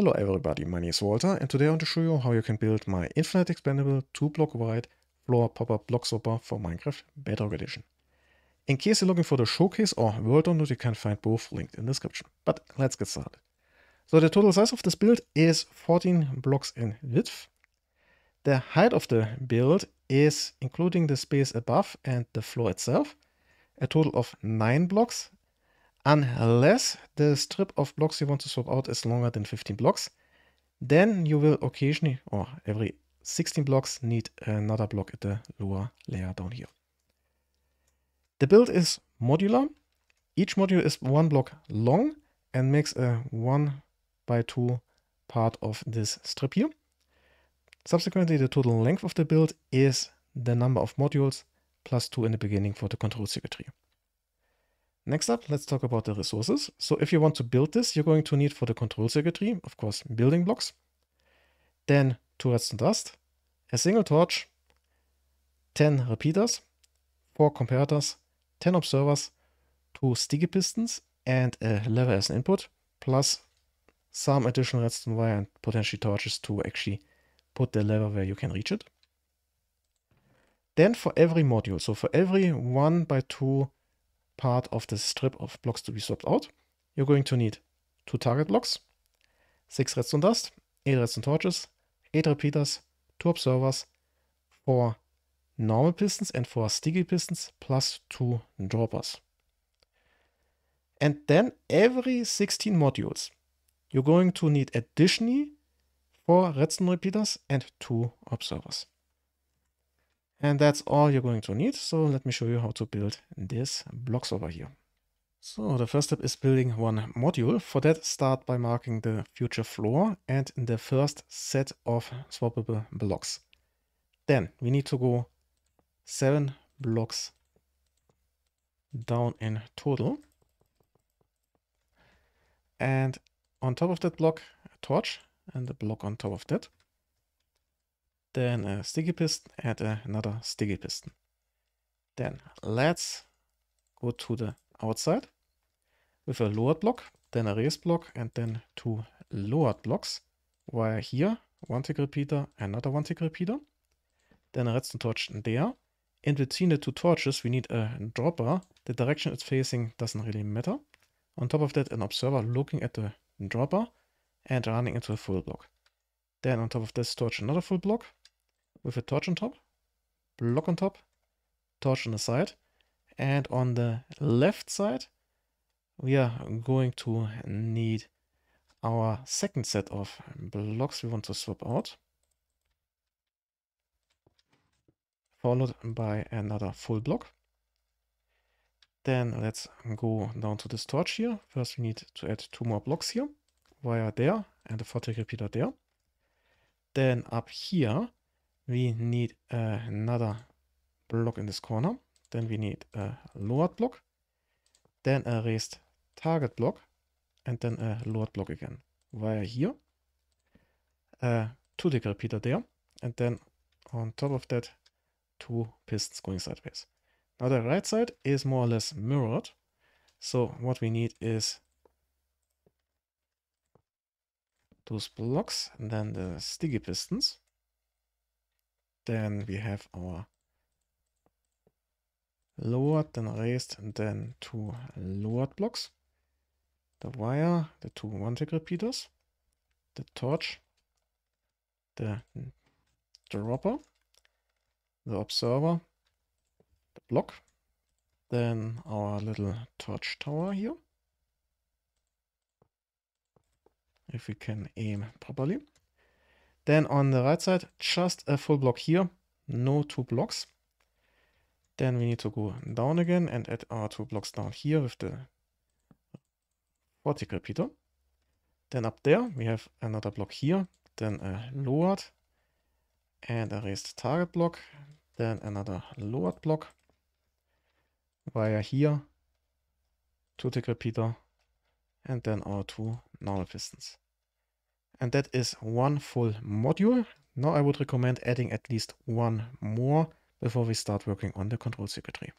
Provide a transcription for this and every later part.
Hello everybody, my name is Walter and today I want to show you how you can build my infinite expandable 2 block wide floor pop-up block super for Minecraft Bedrock Edition. In case you're looking for the showcase or world download, you can find both linked in the description. But let's get started. So the total size of this build is 14 blocks in width. The height of the build is, including the space above and the floor itself, a total of 9 blocks unless the strip of blocks you want to swap out is longer than 15 blocks. Then you will occasionally, or every 16 blocks, need another block at the lower layer down here. The build is modular. Each module is one block long and makes a 1 by 2 part of this strip here. Subsequently, the total length of the build is the number of modules plus 2 in the beginning for the control circuitry. Next up, let's talk about the resources. So if you want to build this, you're going to need for the control circuitry, of course, building blocks, then two redstone dust, a single torch, 10 repeaters, four comparators, 10 observers, two sticky pistons, and a lever as an input, plus some additional redstone wire and potentially torches to actually put the lever where you can reach it. Then for every module, so for every 1 by 2 part of the strip of blocks to be swapped out, you're going to need two target blocks, six redstone dust, eight redstone torches, eight repeaters, two observers, four normal pistons and four sticky pistons, plus two droppers. And then every 16 modules, you're going to need additionally four redstone repeaters and two observers. And that's all you're going to need. So let me show you how to build these blocks over here. So the first step is building one module. For that, start by marking the future floor and the first set of swappable blocks. Then we need to go seven blocks down in total. And on top of that block, a torch and a block on top of that then er a øh, sticky piston and øh, another sticky piston. Then let's go to the outside with a lowered block, then a raised block, and then two lowered blocks. While here, one tick repeater, another one tick repeater, then a redstone torch there. In between the two torches, we need a dropper. The direction it's facing doesn't really matter. On top of that, an observer looking at the dropper and running into a full block. Then on top of this torch, another full block, with a torch on top, block on top, torch on the side. And on the left side, we are going to need our second set of blocks we want to swap out. Followed by another full block. Then let's go down to this torch here. First we need to add two more blocks here. Wire there and a 40 repeater there. Then up here we need eh, another block in this corner. Then we need a eh, lowered block, then a raised target block, and then a lowered block again. Via here, a eh, two tick repeater there, and then on top of that, two pistons going sideways. Now the right side is more or less mirrored. So what we need is those blocks and then the sticky pistons. Then we have our lowered, then raised, and then two lowered blocks. The wire, the two one-tick repeaters, the torch, the dropper, the observer, the block, then our little torch tower here. If we can aim properly. Then on the right side, just a full block here, no two blocks. Then we need to go down again and add our two blocks down here with the vertical repeater. Then up there, we have another block here, then a lowered and a raised target block, then another lowered block via here, two tick repeater, and then our two normal pistons and that is one full module. Now I would recommend adding at least one more before we start working on the control circuitry.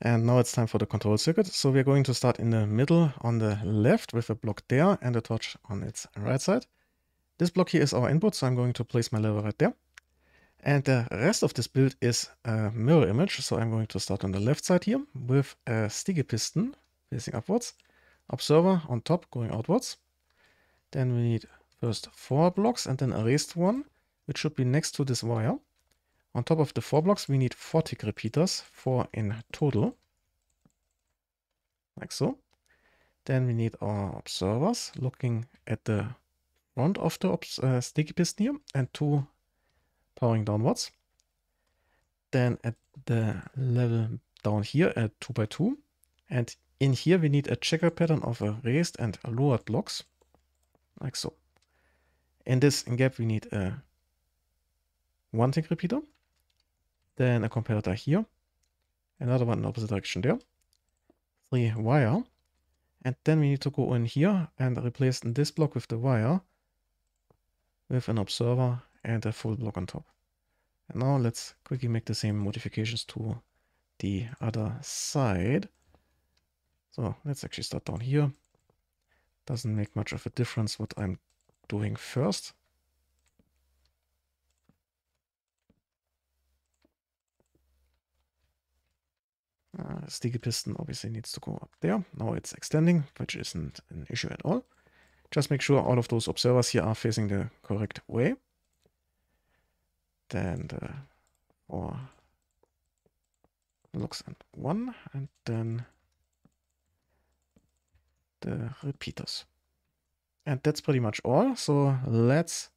And now it's time for the control circuit. So we're going to start in the middle on the left with a block there and a torch on its right side. This block here is our input, so I'm going to place my lever right there. And the rest of this build is a mirror image, so I'm going to start on the left side here with a sticky piston facing upwards, observer on top going outwards. Then we need First four blocks and then a raised one, which should be next to this wire. On top of the four blocks, we need four tick repeaters, four in total, like so. Then we need our observers looking at the front of the uh, sticky piston here and two powering downwards. Then at the level down here at 2 by 2 and in here we need a checker pattern of a raised and lowered blocks, like so. In this gap, we need a one tick repeater, then a comparator here, another one in opposite direction there, three wire, and then we need to go in here and replace this block with the wire with an observer and a full block on top. And now let's quickly make the same modifications to the other side. So let's actually start down here. Doesn't make much of a difference what I'm doing first. Uh, sticky piston obviously needs to go up there. Now it's extending, which isn't an issue at all. Just make sure all of those observers here are facing the correct way. Then the four looks and one, and then the repeaters. And that's pretty much all. So let's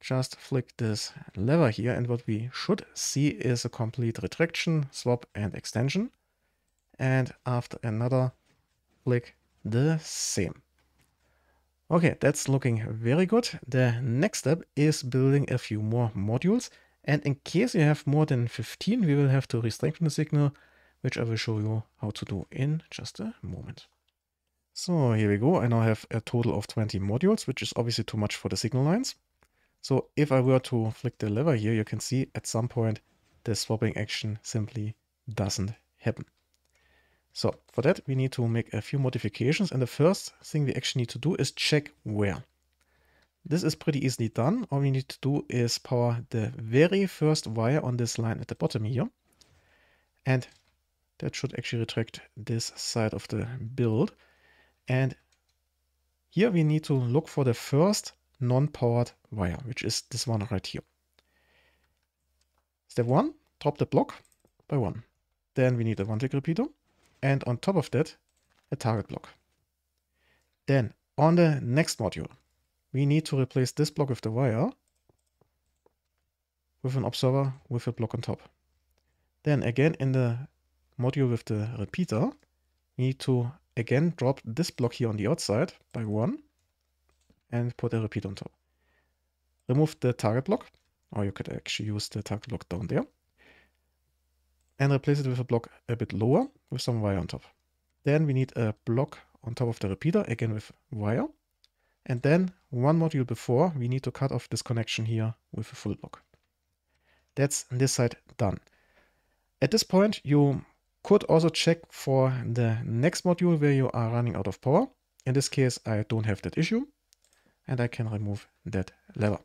just flick this lever here. And what we should see is a complete retraction, swap and extension. And after another flick, the same. Okay, that's looking very good. The next step is building a few more modules. And in case you have more than 15, we will have to restrengthen the signal, which I will show you how to do in just a moment. So here we go. I now have a total of 20 modules, which is obviously too much for the signal lines. So if I were to flick the lever here, you can see at some point the swapping action simply doesn't happen. So for that, we need to make a few modifications. And the first thing we actually need to do is check where. This is pretty easily done. All we need to do is power the very first wire on this line at the bottom here. And that should actually retract this side of the build. And here we need to look for the first non-powered wire, which is this one right here. Step one, drop the block by one. Then we need a one tick repeater. And on top of that, a target block. Then on the next module, we need to replace this block with the wire with an observer with a block on top. Then again in the module with the repeater, we need to again drop this block here on the outside by one and put a repeat on top. Remove the target block, or you could actually use the target block down there, and replace it with a block a bit lower with some wire on top. Then we need a block on top of the repeater, again with wire. And then one module before, we need to cut off this connection here with a full block. That's this side done. At this point, you could also check for the next module where you are running out of power. In this case, I don't have that issue and I can remove that lever.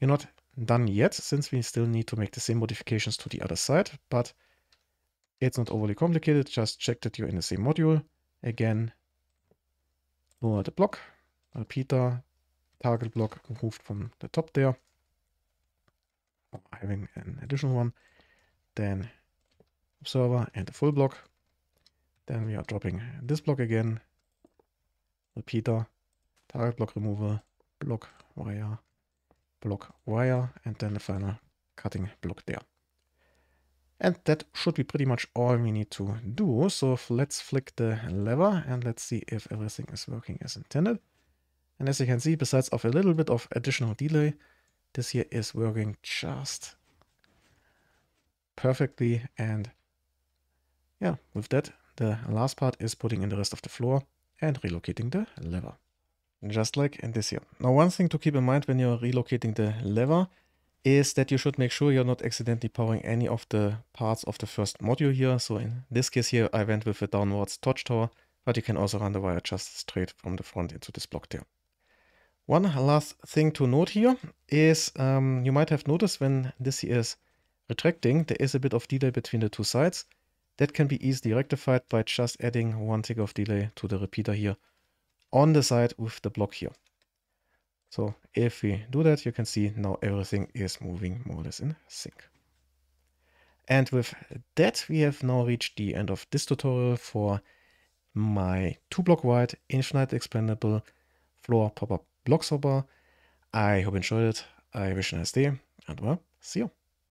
We're not done yet since we still need to make the same modifications to the other side, but it's not overly complicated. Just check that you're in the same module. Again, lower the block, repeater, target block removed from the top there, having an additional one. Then Server and a full block. Then we are dropping this block again, repeater, target block remover, block wire, block wire, and then the final cutting block there. And that should be pretty much all we need to do. So let's flick the lever and let's see if everything is working as intended. And as you can see, besides of a little bit of additional delay, this here is working just perfectly and yeah, with that, the last part is putting in the rest of the floor and relocating the lever. Just like in this here. Now, one thing to keep in mind when you're relocating the lever is that you should make sure you're not accidentally powering any of the parts of the first module here. So in this case here, I went with a downwards tower, but you can also run the wire just straight from the front into this block there. One last thing to note here is um, you might have noticed when this here is retracting, there is a bit of delay between the two sides. That can be easily rectified by just adding one tick of delay to the repeater here on the side with the block here. So if we do that, you can see now everything is moving more or less in sync. And with that, we have now reached the end of this tutorial for my two block wide infinite expandable floor pop-up block stopper. I hope you enjoyed it. I wish you a nice day and well, see you.